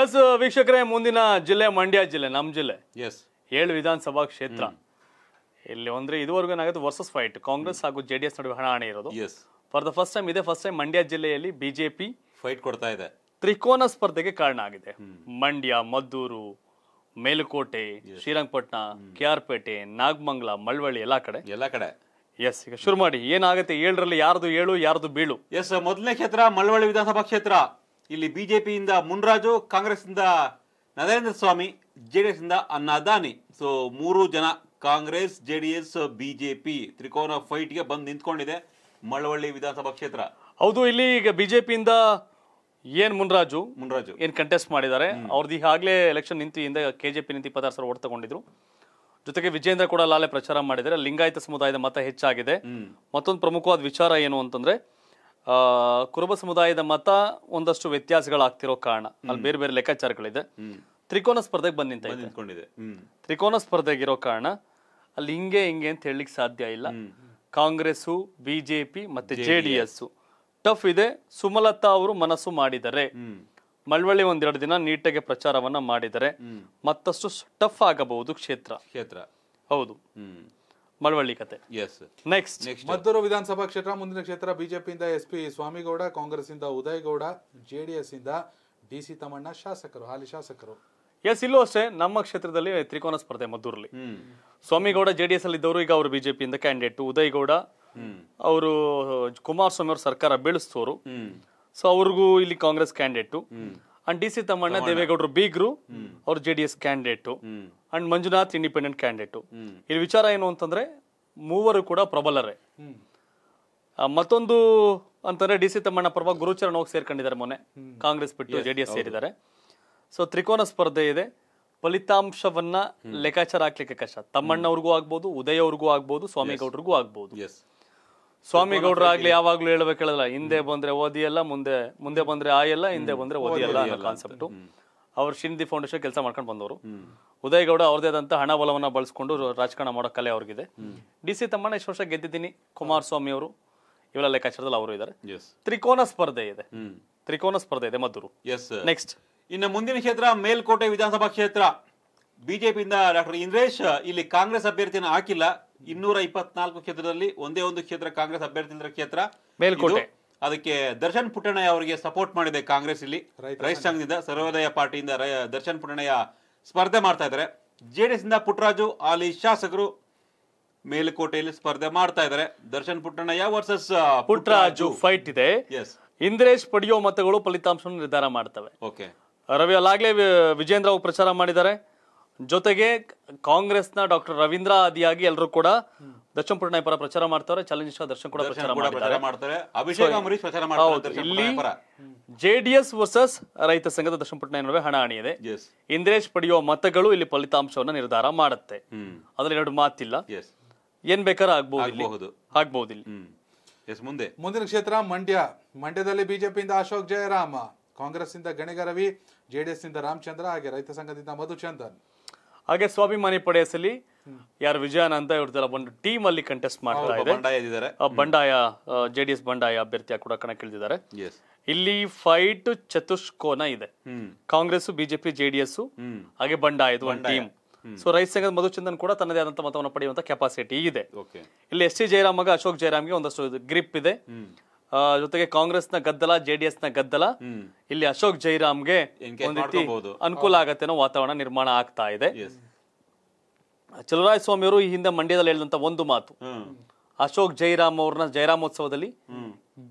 S ವೀಕ್ಷಕರೇ ಮುಂದಿನ ಜಿಲ್ಲೆ ಮಂಡ್ಯ ಜಿಲ್ಲೆ ನಮ್ಮ ಜಿಲ್ಲೆ ಎಸ್ ಏಳು ವಿಧಾನಸಭಾ ಕ್ಷೇತ್ರ ಇಲ್ಲಿ ಅಂದ್ರೆ ಇದುವರೆಗೂ ಏನಾಗುತ್ತೆ ವರ್ಸಸ್ ಫೈಟ್ ಕಾಂಗ್ರೆಸ್ ಹಾಗೂ ಜೆ ಡಿ ಎಸ್ ನಡುವೆ ಹಣಾಹಣಿ ಇರೋದು yes for the first time ಇದೇ ಫಸ್ಟ್ ಟೈಮ್ ಮಂಡ್ಯ ಜಿಲ್ಲೆಯಲ್ಲಿ ಬಿಜೆಪಿ ಫೈಟ್ ಕೊಡ್ತಾ ಇದೆ ತ್ರಿಕೋನ ಸ್ಪರ್ಧೆಗೆ ಕಾರಣ ಆಗಿದೆ ಮಂಡ್ಯ ಮದ್ದೂರು ಮೇಲುಕೋಟೆ ಶ್ರೀರಂಗಪಟ್ಟಣ ಕೆ ಆರ್ ಪೇಟೆ ನಾಗಮಂಗ್ಲ ಮಳವಳ್ಳಿ ಎಲ್ಲಾ ಕಡೆ ಎಲ್ಲಾ ಕಡೆ ಎಸ್ ಈಗ ಶುರು ಮಾಡಿ ಏನಾಗುತ್ತೆ ಏಳರಲ್ಲಿ ಯಾರ್ದು ಏಳು ಯಾರ್ದು ಬೀಳು ಎಸ್ ಮೊದಲನೇ ಕ್ಷೇತ್ರ ಮಳವಳ್ಳಿ ವಿಧಾನಸಭಾ ಕ್ಷೇತ್ರ ಇಲ್ಲಿ ಬಿಜೆಪಿಯಿಂದ ಮುನ್ರಾಜು ಇಂದ Narendra Swamy J D Annadani so ಮೂರು ಜನ Congress J D S BJP ತ್ರಿಕೋನ ಫೈಟ್ ಗೆ ಬಂದು ನಿಂತ್ಕೊಂಡಿದೆ ಮಳವಳ್ಳಿ ವಿಧಾನಸಭಾ ಕ್ಷೇತ್ರ ಹೌದು ಇಲ್ಲಿ ಈಗ ಬಿಜೆಪಿಯಿಂದ ಏನ್ ಮುನ್ರಾಜು ಮುನ್ರಾಜು ಏನ್ ಕಂಟೆಸ್ಟ್ ಮಾಡಿದ್ದಾರೆ ಅವ್ರದ್ದು ಈಗಾಗಲೇ ಎಲೆಕ್ಷನ್ ನಿಂತಿಯಿಂದ ಕೆಜೆಪಿ ನಿಂತು ಇಪ್ಪತ್ತಾರು ಸಾವಿರ ಓಟ್ ತಗೊಂಡಿದ್ರು ಜೊತೆಗೆ ವಿಜೇಂದ್ರ ಕೂಡ ಲಾಲೆ ಪ್ರಚಾರ ಮಾಡಿದ್ದಾರೆ ಲಿಂಗಾಯತ ಸಮುದಾಯದ ಮತ ಹೆಚ್ಚಾಗಿದೆ ಮತ್ತೊಂದು ಪ್ರಮುಖವಾದ ವಿಚಾರ ಏನು ಅಂತಂದ್ರೆ ಕುರುಬ ಸಮುದಾಯದ ಮತ ಒಂದಷ್ಟು ವ್ಯತ್ಯಾಸಗಳಾಗ್ತಿರೋ ಕಾರಣ ಅಲ್ಲಿ ಬೇರೆ ಬೇರೆ ಲೆಕ್ಕಾಚಾರಗಳಿದೆ ತ್ರಿಕೋನ ಸ್ಪರ್ಧೆಗೆ ಬಂದ ನಿಂತ್ಕೊಂಡಿದೆ ತ್ರಿಕೋನ ಸ್ಪರ್ಧೆಗಿರೋ ಕಾರಣ ಅಲ್ಲಿ ಹಿಂಗೆ ಹಿಂಗೆ ಅಂತ ಹೇಳಲಿಕ್ಕೆ ಸಾಧ್ಯ ಇಲ್ಲ ಕಾಂಗ್ರೆಸ್ಸು ಬಿಜೆಪಿ ಮತ್ತೆ ಜೆ ಡಿ ಎಸ್ ಟಫ್ ಇದೆ ಸುಮಲತಾ ಅವರು ಮನಸ್ಸು ಮಾಡಿದರೆ ಮಳವಳ್ಳಿ ಒಂದೆರಡು ದಿನ ನೀಟಾಗಿ ಪ್ರಚಾರವನ್ನ ಮಾಡಿದರೆ ಮತ್ತಷ್ಟು ಟಫ್ ಆಗಬಹುದು ಕ್ಷೇತ್ರ ಕ್ಷೇತ್ರ ಹೌದು ಮಳವಳ್ಳಿ ಕತೆ ಎಸ್ ನೆಕ್ಸ್ಟ್ ಮದ್ದೂರು ವಿಧಾನಸಭಾ ಕ್ಷೇತ್ರ ಮುಂದಿನ ಕ್ಷೇತ್ರ ಬಿಜೆಪಿಯಿಂದ ಎಸ್ ಪಿ ಸ್ವಾಮಿಗೌಡ ಕಾಂಗ್ರೆಸ್ ಇಂದ ಉದಯಗೌಡ ಜೆಡಿಎಸ್ ಇಂದ ಡಿ ಸಿ ತಮ್ಮಣ್ಣ ಶಾಸಕರು ಹಾಲಿ ಶಾಸಕರು ಎಸ್ ಇಲ್ಲೂ ಅಷ್ಟೇ ನಮ್ಮ ಕ್ಷೇತ್ರದಲ್ಲಿ ತ್ರಿಕೋನ ಸ್ಪರ್ಧೆ ಮದ್ದೂರಲ್ಲಿ ಸ್ವಾಮಿಗೌಡ ಜೆಡಿಎಸ್ ಅಲ್ಲಿ ಇದ್ದವರು ಈಗ ಅವರು ಬಿಜೆಪಿಯಿಂದ ಕ್ಯಾಂಡಿಡೇಟ್ ಉದಯಗೌಡ ಅವರು ಕುಮಾರಸ್ವಾಮಿ ಅವರು ಸರ್ಕಾರ ಬೀಳಿಸಿದವರು ಸೊ ಅವ್ರಿಗೂ ಇಲ್ಲಿ Congress candidate and D C Thammanna ದೇವೇಗೌಡರು ಬೀಗ್ರು ಅವ್ರು J D S candidate and Manjunath independent candidate ಇಲ್ಲಿ ವಿಚಾರ ಏನು ಅಂತಂದ್ರೆ ಮೂವರು ಕೂಡ ಪ್ರಬಲರೇ ಮತ್ತೊಂದು ಅಂತಂದ್ರೆ ಡಿ ಸಿ ತಮ್ಮಣ್ಣ ಪರವ ಗುರುಚರಣ್ ಹೋಗಿ ಸೇರ್ಕೊಂಡಿದ್ದಾರೆ ಮೊನ್ನೆ ಕಾಂಗ್ರೆಸ್ ಬಿಟ್ಟು ಜೆ ಡಿ ಎಸ್ ಸೇರಿದ್ದಾರೆ ಸೊ ತ್ರಿಕೋನ ಸ್ಪರ್ಧೆ ಇದೆ ಫಲಿತಾಂಶವನ್ನ ಲೆಕ್ಕಾಚಾರ ಹಾಕ್ಲಿಕ್ಕೆ ಕಷ್ಟ ತಮ್ಮಣ್ಣವ್ರಿಗೂ ಅವ್ರಿಗೂ ಆಗ್ಬೋದು ಉದಯ್ ಅವ್ರಿಗೂ ಆಗ್ಬೋದು ಸ್ವಾಮಿಗೌಡರಿಗೂ ಆಗ್ಬೋದು ಸ್ವಾಮಿ ಆಗ್ಲಿ ಯಾವಾಗ್ಲೂ ಹೇಳಲ್ಲ ಹಿಂದೆ ಬಂದ್ರೆ ಓದಿಯಲ್ಲ ಮುಂದೆ ಮುಂದೆ ಬಂದ್ರೆ ಆಯಲ್ಲ ಹಿಂದೆ ಬಂದ್ರೆ ಓದಿಯಲ್ಲ ಅನ್ನೋ ಕಾನ್ಸೆಪ್ಟ್ ಅವ್ರು ಶಿಂದಿ ಫೌಂಡೇಶನ್ ಕೆಲಸ ಮಾಡ್ಕೊಂಡು ಬಂದವರು ಉದಯ್ ಗೌಡ ಆದಂತ ಹಣ ಬಲವನ್ನ ಬಳಸ್ಕೊಂಡು ರಾಜಕಾರಣ ಮಾಡೋ ಕಲೆ ಅವ್ರಿಗಿದೆ ಡಿ ಸಿ ತಮ್ಮಣ್ಣ ಇಷ್ಟು ವರ್ಷ ಗೆದ್ದಿದ್ದೀನಿ ಕುಮಾರಸ್ವಾಮಿ ಅವರು ಇವೆಲ್ಲ ಲೆಕ್ಕಾಚಾರದಲ್ಲಿ ಅವರು ಇದ್ದಾರೆ ತ್ರಿಕೋನ ಸ್ಪರ್ಧೆ ಇದೆ ತ್ರಿಕೋನ ಸ್ಪರ್ಧೆ ಇದೆ ಮದ್ದೂರು ನೆಕ್ಸ್ಟ್ ಇನ್ನು ಮುಂದಿನ ಕ್ಷೇತ್ರ ಮೇಲ್ಕೋಟೆ ವಿಧಾನಸಭಾ ಕ್ಷೇತ್ರ ಬಿಜೆಪಿಯಿಂದ ಡಾಕ್ಟರ್ ಇಂದ್ರೇಶ್ ಇಲ್ಲಿ ಕಾಂಗ್ರೆಸ್ ಅಭ್ಯರ್ಥಿಯನ್ನು ಹಾಕಿಲ್ಲ ಇನ್ನೂರ ಇಪ್ಪತ್ನಾಲ್ಕು ಕ್ಷೇತ್ರದಲ್ಲಿ ಒಂದೇ ಒಂದು ಕ್ಷೇತ್ರ ಕಾಂಗ್ರೆಸ್ ಅಭ್ಯರ್ಥಿ ಕ್ಷೇತ್ರ ಮೇಲ್ಕೋಟೆ ಅದಕ್ಕೆ ದರ್ಶನ್ ಪುಟ್ಟಣಯ್ಯ ಅವರಿಗೆ ಸಪೋರ್ಟ್ ಮಾಡಿದೆ ಕಾಂಗ್ರೆಸ್ ಇಲ್ಲಿ ರೈತ ಸಂಘದಿಂದ ಸರ್ವೋದಯ ಪಾರ್ಟಿಯಿಂದ ದರ್ಶನ್ ಪುಟ್ಟಣಯ್ಯ ಸ್ಪರ್ಧೆ ಮಾಡ್ತಾ ಇದ್ದಾರೆ ಜೆಡಿಎಸ್ ಇಂದ ಪುಟ್ಟರಾಜು ಅಲ್ಲಿ ಶಾಸಕರು ಮೇಲುಕೋಟೆಯಲ್ಲಿ ಸ್ಪರ್ಧೆ ಮಾಡ್ತಾ ಇದ್ದಾರೆ ದರ್ಶನ್ ಪುಟ್ಟಣ್ಣಯ್ಯ ವರ್ಸಸ್ ಪುಟ್ಟರಾಜು ಫೈಟ್ ಇದೆ ಇಂದ್ರೇಶ್ ಪಡೆಯೋ ಮತಗಳು ಫಲಿತಾಂಶವನ್ನು ನಿರ್ಧಾರ ಮಾಡ್ತವೆ ಓಕೆ ರವಿ ಅಲ್ಲಾಗ್ಲೇ ವಿಜೇಂದ್ರ ಪ್ರಚಾರ ಮಾಡಿದ್ದಾರೆ ಜೊತೆಗೆ ಕಾಂಗ್ರೆಸ್ನ ಡಾಕ್ಟರ್ ರವೀಂದ್ರ ಆದಿಯಾಗಿ ಎಲ್ಲರೂ ಕೂಡ ದರ್ಶನ್ ಪುಟ್ನಾಯ್ ಪರ ಪ್ರಚಾರ ಮಾಡ್ತಾರೆ ಚಾಲೆಂಜ್ ದರ್ಶನ್ ಕೂಡ ಪ್ರಚಾರ ಮಾಡ್ತಾರೆ ಅಭಿಷೇಕ್ ಪ್ರಚಾರ ಮಾಡ್ತಾರೆ ಇಲ್ಲಿ ಜೆಡಿಎಸ್ ವರ್ಸಸ್ ರೈತ ಸಂಘದ ದರ್ಶನ್ ಪುಟ್ನಾಯ್ ನಡುವೆ ಹಣ ಇದೆ ಇಂದ್ರೇಶ್ ಪಡೆಯುವ ಮತಗಳು ಇಲ್ಲಿ ಫಲಿತಾಂಶವನ್ನ ನಿರ್ಧಾರ ಮಾಡುತ್ತೆ ಅದ್ರಲ್ಲಿ ಎರಡು ಮಾತಿಲ್ಲ ಏನ್ ಬೇಕಾದ್ರೆ ಆಗ್ಬಹುದು ಆಗ್ಬಹುದು ಇಲ್ಲಿ ಮುಂದೆ ಮುಂದಿನ ಕ್ಷೇತ್ರ ಮಂಡ್ಯ ಮಂಡ್ಯದಲ್ಲಿ ಬಿಜೆಪಿಯಿಂದ ಅಶೋಕ್ ಜಯರಾಮ ಕಾಂಗ್ರೆಸ್ ಇಂದ ಗಣಿಗ ರವಿ ಜೆಡಿಎಸ್ ನಿಂದ ರಾಮಚಂದ್ರ ಹಾಗೆ ರೈತ ಸಂಘದಿಂದ ಮಧುಚಂದನ್ ಹಾಗೆ ಸ್ವಾಭಿಮಾನಿ ಪಡೆಯಸಲ್ಲಿ ಯಾರು ವಿಜಯನ ಅಂತ ಇವ್ರದ್ದೆಲ್ಲ ಒಂದು ಟೀಮ್ ಅಲ್ಲಿ ಕಂಟೆಸ್ಟ್ ಮಾಡ್ತಾ ಇದೆ ಬಂಡಾಯ ಜೆ ಡಿ ಎಸ್ ಬಂಡಾಯ ಅಭ್ಯರ್ಥಿಯ ಕೂಡ ಕಣಕ್ಕಿಳಿದಿದ್ದಾರೆ ಇಲ್ಲಿ ಫೈಟ್ ಚತುಷ್ಕೋನ ಇದೆ ಕಾಂಗ್ರೆಸ್ ಬಿಜೆಪಿ ಜೆಡಿಎಸ್ ಹಾಗೆ ಬಂಡಾಯ ಒಂದು ಟೀಮ್ ಸೊ ರೈತ ಸಂಘದ ಮಧುಚಂದನ್ ಕೂಡ ತನ್ನದೇ ಆದಂತ ಮತವನ್ನು ಪಡೆಯುವಂತ ಕೆಪಾಸಿಟಿ ಇದೆ ಇಲ್ಲಿ ಎಸ್ ಟಿ ಜಯರಾಮ್ ಅಶೋಕ್ ಜಯರಾಮ್ಗೆ ಒಂದಷ್ಟು ಗ್ರಿಪ್ ಇದೆ ಜೊತೆಗೆ ಕಾಂಗ್ರೆಸ್ನ ಗದ್ದಲ ನ ಗದ್ದಲ ಇಲ್ಲಿ ಅಶೋಕ್ ಜೈರಾಮ್ಗೆ ಅನುಕೂಲ ಆಗತ್ತೆ ವಾತಾವರಣ ನಿರ್ಮಾಣ ಆಗ್ತಾ ಇದೆ ಚಲುವರಾಯ ಸ್ವಾಮಿ ಅವರು ಈ ಹಿಂದೆ ಮಂಡ್ಯದಲ್ಲಿ ಹೇಳಿದಂತ ಒಂದು ಮಾತು ಅಶೋಕ್ ಜೈರಾಮ್ ಅವ್ರನ್ನ ಜೈರಾಮೋತ್ಸವದಲ್ಲಿ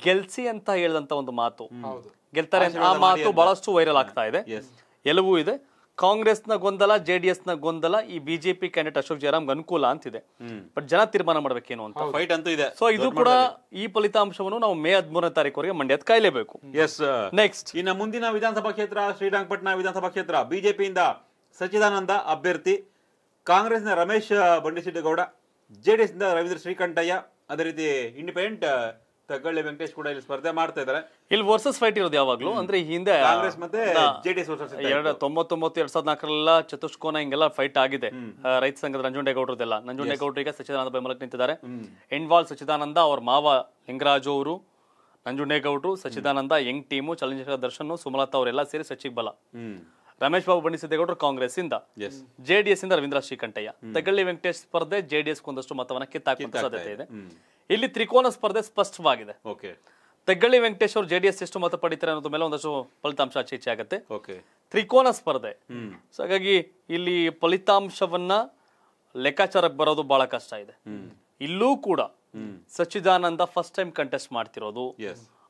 ಗೆಲ್ಸಿ ಅಂತ ಹೇಳಿದಂತ ಒಂದು ಮಾತು ಗೆಲ್ತಾರೆ ಆ ಮಾತು ಬಹಳಷ್ಟು ವೈರಲ್ ಆಗ್ತಾ ಇದೆ ಎಲ್ಲವೂ ಇದೆ ಕಾಂಗ್ರೆಸ್ನ ಗೊಂದಲ ಜೆಡಿಎಸ್ ನ ಗೊಂದಲ ಈ ಬಿಜೆಪಿ ಕ್ಯಾಂಡಿಡೇಟ್ ಅಶೋಕ್ ಜಯರಾಮ್ ಅನುಕೂಲ ಅಂತಿದೆ ಬಟ್ ಜನ ತೀರ್ಮಾನ ಮಾಡ್ಬೇಕೇನು ಅಂತ ಫೈಟ್ ಅಂತೂ ಇದೆ ಸೊ ಇದು ಕೂಡ ಈ ಫಲಿತಾಂಶವನ್ನು ನಾವು ಮೇ ಹದಿಮೂರನೇ ತಾರೀಕುವರೆಗೆ ಮಂಡ್ಯದ ಕಾಯ್ಲೇಬೇಕು ಎಸ್ ನೆಕ್ಸ್ಟ್ ಇನ್ನ ಮುಂದಿನ ವಿಧಾನಸಭಾ ಕ್ಷೇತ್ರ ಶ್ರೀರಂಗಪಟ್ಟಣ ವಿಧಾನಸಭಾ ಕ್ಷೇತ್ರ ಬಿಜೆಪಿಯಿಂದ ಸಚಿದಾನಂದ ಅಭ್ಯರ್ಥಿ ಕಾಂಗ್ರೆಸ್ನ ರಮೇಶ್ ಬಂಡಿಸಿದ್ದೇಗೌಡ ಜೆಡಿಎಸ್ ಇಂದ ರವೀಂದ್ರ ಶ್ರೀಕಂಠಯ್ಯ ಅದೇ ರೀತಿ ಇಂಡಿಪೆಂಡೆಂಟ್ ತಗಳ್ಳಿ ವೆಂಕಟೇಶ್ ಕೂಡ ಇಲ್ಲಿ ಸ್ಪರ್ಧೆ ಮಾಡ್ತಾ ಇದ್ದಾರೆ ಇಲ್ಲಿ ವರ್ಸಸ್ ಫೈಟ್ ಇರೋದು ಯಾವಾಗ್ಲೂ ಅಂದ್ರೆ ಹಿಂದೆ ಕಾಂಗ್ರೆಸ್ ಮತ್ತೆ ಜೆಡಿಎಸ್ ಎರಡ್ ತೊಂಬತ್ತೊಂಬತ್ತು ಎರಡ್ ಸಾವಿರದ ನಾಲ್ಕರಲ್ಲ ಚತುಷ್ಕೋನ ಹಿಂಗೆಲ್ಲ ಫೈಟ್ ಆಗಿದೆ ರೈತ ಸಂಘದ ನಂಜುಂಡೇಗೌಡರದೆಲ್ಲ ನಂಜುಂಡೇಗೌಡರಿಗೆ ಸಚಿದಾನಂದ ಬೆಂಬಲಕ್ಕೆ ನಿಂತಿದ್ದಾರೆ ಇನ್ವಾಲ್ ಸಚಿದಾನಂದ ಅವ್ರ ಮಾವ ಲಿಂಗರಾಜು ಅವರು ನಂಜುಂಡೇಗೌಡರು ಸಚಿದಾನಂದ ಯಂಗ್ ಟೀಮು ಚಲನಚಿತ್ರ ದರ್ಶನ್ ಸುಮಲತಾ ಅವರೆಲ್ಲ ಸೇರಿ ಸಚಿವ ಬಲ ರಮೇಶ್ ಬಾಬು ಬಣ್ಣಿಸಿದ್ದೇಗೌಡರು ಕಾಂಗ್ರೆಸ್ ಇಂದ ಜೆಡಿಎಸ್ ಇಂದ ರವೀಂದ್ರ ಶ್ರೀಕಂಠಯ್ಯ ತಗಳ್ಳಿ ವೆಂಕಟೇಶ್ ಸ್ಪರ್ಧೆ ಜೆಡಿಎಸ್ ಒಂದಷ್ಟು ಮತವನ್ನ ಕಿತ್ತಾಕುವಂತ ಸಾಧ್ಯತೆ ಇದೆ ಇಲ್ಲಿ ತ್ರಿಕೋನ ಸ್ಪರ್ಧೆ ಸ್ಪಷ್ಟವಾಗಿದೆ ಓಕೆ ತೆಗ್ಗಳ್ಳಿ ವೆಂಕಟೇಶ್ ಅವರು ಜೆಡಿಎಸ್ ಎಷ್ಟು ಮತ ಪಡಿತಾರೆ ಅನ್ನೋದ್ರ ಮೇಲೆ ಒಂದಷ್ಟು ಫಲಿತಾಂಶ ಆಚೆ ಈಚೆ ಆಗುತ್ತೆ ಓಕೆ ತ್ರಿಕೋನ ಸ್ಪರ್ಧೆ ಸೊ ಹಾಗಾಗಿ ಇಲ್ಲಿ ಫಲಿತಾಂಶವನ್ನ ಲೆಕ್ಕಾಚಾರಕ್ಕೆ ಬರೋದು ಬಹಳ ಕಷ್ಟ ಇದೆ ಇಲ್ಲೂ ಕೂಡ ಸಚ್ಚಿದಾನಂದ ಫಸ್ಟ್ ಟೈಮ್ ಕಂಟೆಸ್ಟ್ ಮಾಡ್ತಿರೋದು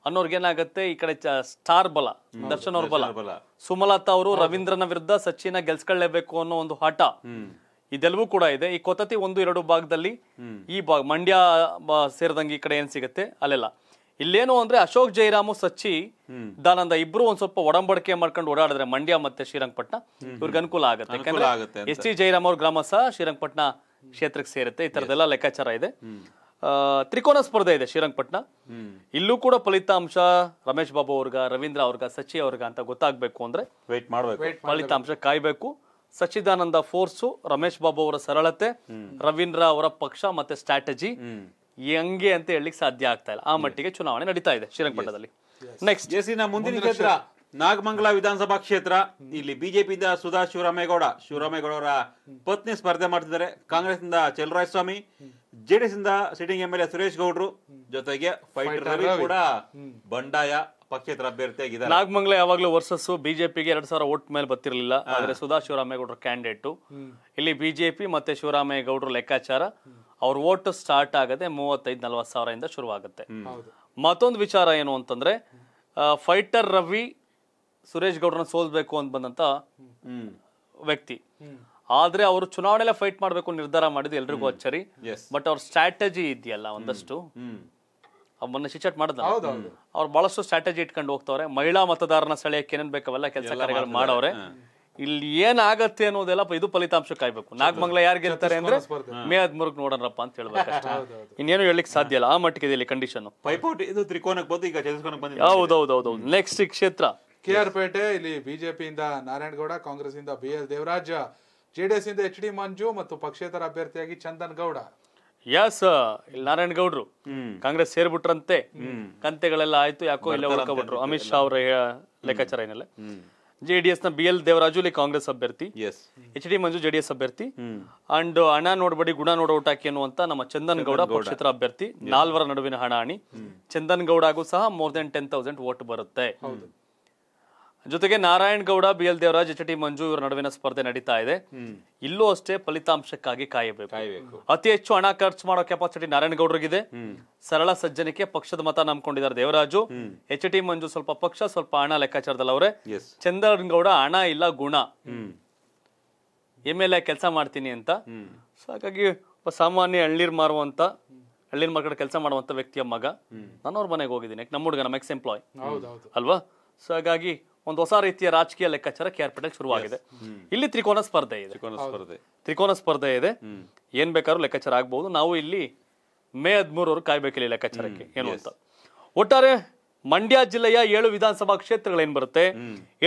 ಅನ್ನೋರ್ಗೆ ಏನಾಗುತ್ತೆ ಈ ಕಡೆ ಸ್ಟಾರ್ ಬಲ ದರ್ಶನ್ ಅವ್ರ ಬಲ ಸುಮಲತಾ ಅವರು ರವೀಂದ್ರನ ವಿರುದ್ಧ ಸಚಿನ ಗೆಲ್ಸ್ಕೊಳ್ಳೇಬೇಕು ಅನ್ನೋ ಒಂದು ಹಠ ಇದೆಲ್ಲವೂ ಕೂಡ ಇದೆ ಈ ಕೊತತಿ ಒಂದು ಎರಡು ಭಾಗದಲ್ಲಿ ಈ ಭಾಗ ಮಂಡ್ಯ ಸೇರಿದಂಗೆ ಈ ಕಡೆ ಏನ್ ಸಿಗುತ್ತೆ ಅಲ್ಲೆಲ್ಲ ಇಲ್ಲೇನು ಅಂದ್ರೆ ಅಶೋಕ್ ಜೈರಾಮು ಸಚ್ಚಿ ದಾನಂದ ಇಬ್ರು ಒಂದ್ ಸ್ವಲ್ಪ ಒಡಂಬಡಿಕೆ ಮಾಡ್ಕೊಂಡು ಓಡಾಡಿದ್ರೆ ಮಂಡ್ಯ ಮತ್ತೆ ಶ್ರೀರಂಗಪಟ್ಟಣ ಇವ್ರಿಗೆ ಅನುಕೂಲ ಆಗುತ್ತೆ ಯಾಕಂದ್ರೆ ಎಸ್ ಟಿ ಜೈರಾಮ್ ಅವ್ರ ಗ್ರಾಮ ಸಹ ಶ್ರೀರಂಗಪಟ್ಟಣ ಕ್ಷೇತ್ರಕ್ಕೆ ಸೇರುತ್ತೆ ಈ ತರದೆಲ್ಲ ಲೆಕ್ಕಾಚಾರ ಇದೆ ತ್ರಿಕೋನ ಸ್ಪರ್ಧೆ ಇದೆ ಶ್ರೀರಂಗಪಟ್ಟಣ ಇಲ್ಲೂ ಕೂಡ ಫಲಿತಾಂಶ ರಮೇಶ್ ಬಾಬು ಅವ್ರಗ ರವೀಂದ್ರ ಅವ್ರಗ ಸಚಿ ಅವ್ರಗ ಅಂತ ಗೊತ್ತಾಗ್ಬೇಕು ಅಂದ್ರೆ ವೇಟ್ ಮಾಡ್ಬೇಕು ಫಲಿತಾಂಶ ಕಾಯ್ಬೇಕು ಸಚ್ಚಿದಾನಂದ ಫೋರ್ಸು ರಮೇಶ್ ಬಾಬು ಅವರ ಸರಳತೆ ರವೀಂದ್ರ ಅವರ ಪಕ್ಷ ಮತ್ತೆ ಸ್ಟ್ರಾಟಜಿ ಹೆಂಗೆ ಅಂತ ಹೇಳಲಿಕ್ಕೆ ಸಾಧ್ಯ ಆಗ್ತಾ ಇಲ್ಲ ಆ ಮಟ್ಟಿಗೆ ಚುನಾವಣೆ ನಡೀತಾ ಇದೆ ಶ್ರೀರಂಗಪಟ್ಟಣದಲ್ಲಿ ನೆಕ್ಸ್ಟ್ ನ ಮುಂದಿನ ಕ್ಷೇತ್ರ ನಾಗಮಂಗಲ ವಿಧಾನಸಭಾ ಕ್ಷೇತ್ರ ಇಲ್ಲಿ ಬಿಜೆಪಿಯಿಂದ ಸುಧಾ ಶಿವರಾಮೇಗೌಡ ಶಿವರಾಮೇಗೌಡ ಅವರ ಪತ್ನಿ ಸ್ಪರ್ಧೆ ಮಾಡ್ತಿದ್ದಾರೆ ಕಾಂಗ್ರೆಸ್ನಿಂದ ಚಲರಾಯ ಸ್ವಾಮಿ ಜೆಡಿಎಸ್ ಇಂದ sitting M L A Suresh ಗೌಡ್ರು ಜೊತೆಗೆ ಫೈಟರ್ ರವಿ ಕೂಡ ಬಂಡಾಯ ಪಕ್ಷೇತರ ಅಭ್ಯರ್ಥಿಯಾಗಿದ್ದಾರೆ ನಾಗಮಂಗ್ಲ ಯಾವಾಗಲೂ ವರ್ಸಸ್ ಬಿಜೆಪಿಗೆ ಎರಡ್ ಸಾವಿರ ಓಟ್ ಮೇಲೆ ಬತ್ತಿರಲಿಲ್ಲ ಆದ್ರೆ ಸುಧಾ ಶಿವರಾಮೇಗೌಡರ ಕ್ಯಾಂಡಿಡೇಟ್ ಇಲ್ಲಿ ಬಿಜೆಪಿ ಮತ್ತೆ ಶಿವರಾಮೇಗೌಡರ ಲೆಕ್ಕಾಚಾರ ಅವ್ರ ಓಟ್ ಸ್ಟಾರ್ಟ್ ಆಗದೆ ಮೂವತ್ತೈದು ಇಂದ ಸಾವಿರದಿಂದ ಶುರುವಾಗುತ್ತೆ ಮತ್ತೊಂದು ವಿಚಾರ ಏನು ಅಂತಂದ್ರೆ ಫೈಟರ್ ರವಿ ಸುರೇಶ್ ಗೌಡ್ರನ್ನ ಸೋಲ್ಬೇಕು ಅಂತ ಬಂದಂತ ವ್ಯಕ್ತಿ ಆದ್ರೆ ಅವರು ಚುನಾವಣೆಲ್ಲ ಫೈಟ್ ಮಾಡಬೇಕು ನಿರ್ಧಾರ ಮಾಡಿದ್ದು ಎಲ್ರಿಗೂ ಅಚ್ಚರಿ ಬಟ್ ಅವ್ರ ಸ್ಟ್ರಾಟಜಿ ಇದೆಯಲ್ಲ ಒಂದಷ್ಟು ಮೊನ್ನೆ ಚಿಚಟ್ ಮಾಡಿದ ಅವ್ರು ಬಹಳಷ್ಟು ಸ್ಟ್ರಾಟಜಿ ಇಟ್ಕೊಂಡು ಹೋಗ್ತವ್ರೆ ಮಹಿಳಾ ಮತದಾರನ ಸ್ಥಳಕ್ಕೆ ಏನೇನ್ ಬೇಕವೆಲ್ಲ ಕೆಲಸ ಕಾರ್ಯಗಳು ಮಾಡವ್ರೆ ಇಲ್ಲಿ ಏನಾಗತ್ತೆ ಅನ್ನೋದೆಲ್ಲ ಇದು ಫಲಿತಾಂಶ ಕಾಯ್ಬೇಕು ನಾಗಮಂಗ್ಲ ಯಾರು ಗೆಲ್ತಾರೆ ಅಂದ್ರೆ ಮೇ ಹದ್ಮೂರಕ್ ನೋಡೋಣಪ್ಪ ಅಂತ ಹೇಳ್ಬೇಕು ಇನ್ನೇನು ಹೇಳಲಿಕ್ಕೆ ಸಾಧ್ಯ ಇಲ್ಲ ಆ ಮಟ್ಟಿಗೆ ಇದೆ ಇಲ್ಲಿ ಕಂಡೀಷನ್ ಪೈಪೋಟಿ ಇದು ತ್ರಿಕೋನಕ್ಕೆ ಬಂದು ಈಗ ಹೌದು ನೆಕ್ಸ್ಟ್ ಕ್ಷೇತ್ರ ಕೆ ಆರ್ ಪೇಟೆ ಇಲ್ಲಿ ಬಿಜೆಪಿಯಿಂದ ನಾರಾಯಣಗೌಡ ಕಾಂಗ್ರೆಸ್ ಇಂದ ಬಿ ಎಸ್ ದೇವರಾಜ ಜೆಡಿಎಸ್ ಇಂದ ಎಚ್ ಡಿ ಮಂಜು ಮತ್ತು ಪಕ್ಷೇತರ ಅಭ್ಯರ್ಥಿಯಾಗಿ ಚಂದನ್ ಗೌಡ ಎಸ್ ನಾರಾಯಣ್ ಗೌಡ್ರು ಕಾಂಗ್ರೆಸ್ ಸೇರ್ಬಿಟ್ರಂತೆ ಕಂತೆಗಳೆಲ್ಲ ಆಯ್ತು ಯಾಕೋ ಇಲ್ಲೇ ಉಳ್ಕೊಬಿಟ್ರು ಅಮಿತ್ ಶಾ ಅವರ ಲೆಕ್ಕಾಚಾರ ಏನಲ್ಲ ಜೆ ಡಿ ಎಸ್ ನ ಬಿ ಎಲ್ ದೇವರಾಜು ಇಲ್ಲಿ ಕಾಂಗ್ರೆಸ್ ಅಭ್ಯರ್ಥಿ ಎಚ್ ಡಿ ಮಂಜು ಜೆಡಿಎಸ್ ಅಭ್ಯರ್ಥಿ ಅಂಡ್ ಹಣ ನೋಡ್ಬೇಡಿ ಗುಣ ನೋಡೋ ಊಟಕ್ಕೆ ಅನ್ನುವಂತ ನಮ್ಮ ಚಂದನ್ ಗೌಡ ಪಕ್ಷೇತರ ಅಭ್ಯರ್ಥಿ ನಾಲ್ವರ ನಡುವಿನ ಹಣಿ ಚಂದನ್ ಗೌಡ ಸಹ more than ten thousand vote ಬರುತ್ತೆ ಜೊತೆಗೆ Narayan Gowda B L Devaraj H T Manju ಇವರ ನಡುವಿನ ಸ್ಪರ್ಧೆ ನಡೀತಾ ಇದೆ ಇಲ್ಲೂ ಅಷ್ಟೇ ಫಲಿತಾಂಶಕ್ಕಾಗಿ ಕಾಯಬೇಕು ಅತಿ ಹೆಚ್ಚು ಹಣ ಖರ್ಚು ಮಾಡೋ ಕೆಪಾಸಿಟಿ ನಾರಾಯಣ ಗೌಡರಿಗಿದೆ ಸರಳ ಸಜ್ಜನಿಕೆ ಪಕ್ಷದ ಮತ ನಂಬ್ಕೊಂಡಿದ್ದಾರೆ ದೇವರಾಜು ಎಚ್ ಟಿ ಮಂಜು ಸ್ವಲ್ಪ ಪಕ್ಷ ಸ್ವಲ್ಪ ಹಣ ಲೆಕ್ಕಾಚಾರದಲ್ಲ ಅವರೇ ಚಂದ್ರನ್ ಗೌಡ ಹಣ ಇಲ್ಲ ಗುಣ ಎಮೇಲೆ ಕೆಲಸ ಮಾಡ್ತೀನಿ ಅಂತ ಸೊ ಹಾಗಾಗಿ ಸಾಮಾನ್ಯ ಹಳ್ಳಿರ್ ಮಾರುವಂತ ಹಳ್ಳಿ ಮಾರ್ಕೆಟ್ ಕೆಲಸ ಮಾಡುವಂತ ವ್ಯಕ್ತಿಯ ಮಗ ನಾನು ಅವ್ರ ಮನೆಗೆ ಹೋಗಿದ್ದೀನಿ ನಮ್ಮ ಹುಡುಗ ನಮ್ಮ ಎಕ್ಸ್ ಎಂಪ್ಲಾಯ್ ಅಲ್ವಾ ಸೊ ಹಾಗಾಗಿ ಒಂದು ಹೊಸ ರೀತಿಯ ರಾಜಕೀಯ ಲೆಕ್ಕಾಚಾರಕ್ಕೆ ಶುರುವಾಗಿದೆ ಇಲ್ಲಿ ತ್ರಿಕೋನ ಸ್ಪರ್ಧೆ ಇದೆ ತ್ರಿಕೋನ ಸ್ಪರ್ಧೆ ಇದೆ ಏನ್ ಬೇಕಾದ್ರೂ ಲೆಕ್ಕಾಚಾರ ಆಗಬಹುದು ನಾವು ಇಲ್ಲಿ ಮೇ ಹದಿಮೂರವರು ಕಾಯ್ಬೇಕಿಲ್ಲ ಲೆಕ್ಕಾಚಾರಕ್ಕೆ ಏನು ಅಂತ ಒಟ್ಟಾರೆ ಮಂಡ್ಯ ಜಿಲ್ಲೆಯ ಏಳು ವಿಧಾನಸಭಾ ಕ್ಷೇತ್ರಗಳೇನ್ ಬರುತ್ತೆ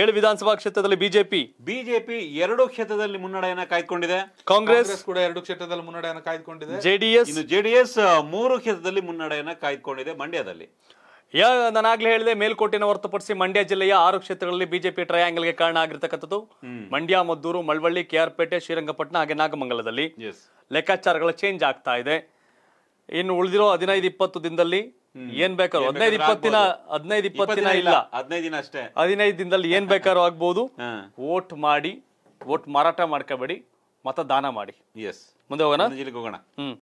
ಏಳು ವಿಧಾನಸಭಾ ಕ್ಷೇತ್ರದಲ್ಲಿ ಬಿಜೆಪಿ ಬಿಜೆಪಿ ಎರಡು ಕ್ಷೇತ್ರದಲ್ಲಿ ಮುನ್ನಡೆಯನ್ನ ಕಾಯ್ದುಕೊಂಡಿದೆ ಕಾಂಗ್ರೆಸ್ ಕೂಡ ಎರಡು ಕ್ಷೇತ್ರದಲ್ಲಿ ಮುನ್ನಡೆಯನ್ನ ಕಾಯ್ದುಕೊಂಡಿದೆ ಜೆಡಿಎಸ್ ಜೆಡಿಎಸ್ ಮೂರು ಕ್ಷೇತ್ರದಲ್ಲಿ ಮುನ್ನಡೆಯನ್ನ ಕಾಯ್ದುಕೊಂಡಿದೆ ಮಂಡ್ಯದಲ್ಲಿ ಯಾ ನಾನಾಗ್ಲೇ ಹೇಳಿದೆ ಮೇಲ್ಕೋಟೆನ ಹೊರತುಪಡಿಸಿ ಮಂಡ್ಯ ಜಿಲ್ಲೆಯ ಆರು ಕ್ಷೇತ್ರಗಳಲ್ಲಿ ಬಿಜೆಪಿ ಟ್ರಯಾಂಗಲ್ ಗೆ ಕಾರಣ ಆಗಿರ್ತಕ್ಕಂಥದ್ದು ಮಂಡ್ಯ ಮದ್ದೂರು ಮಳವಳ್ಳಿ ಕೆಆರ್ಪೇಟೆ ಶ್ರೀರಂಗಪಟ್ಟಣ ಹಾಗೆ ನಾಗಮಂಗಲದಲ್ಲಿ ಲೆಕ್ಕಾಚಾರಗಳ ಚೇಂಜ್ ಆಗ್ತಾ ಇದೆ ಇನ್ನು ಉಳಿದಿರೋ ಹದಿನೈದು ಇಪ್ಪತ್ತು ದಿನದಲ್ಲಿ ಏನ್ ಬೇಕಾದ್ರು ಹದಿನೈದು ಇಪ್ಪತ್ತಿನ ಹದಿನೈದು ಇಪ್ಪತ್ತಿನ ಇಲ್ಲ ಹದಿನೈದು ದಿನ ಅಷ್ಟೇ ಹದಿನೈದು ದಿನದಲ್ಲಿ ಏನ್ ಬೇಕಾರು ಆಗ್ಬಹುದು ವೋಟ್ ಮಾಡಿ ವೋಟ್ ಮಾರಾಟ ಮಾಡ್ಕೋಬೇಡಿ ಮತದಾನ ಮಾಡಿ ಎಸ್ ಮುಂದೆ ಹೋಗೋಣ ಹೋಗೋಣ ಹ್ಮ್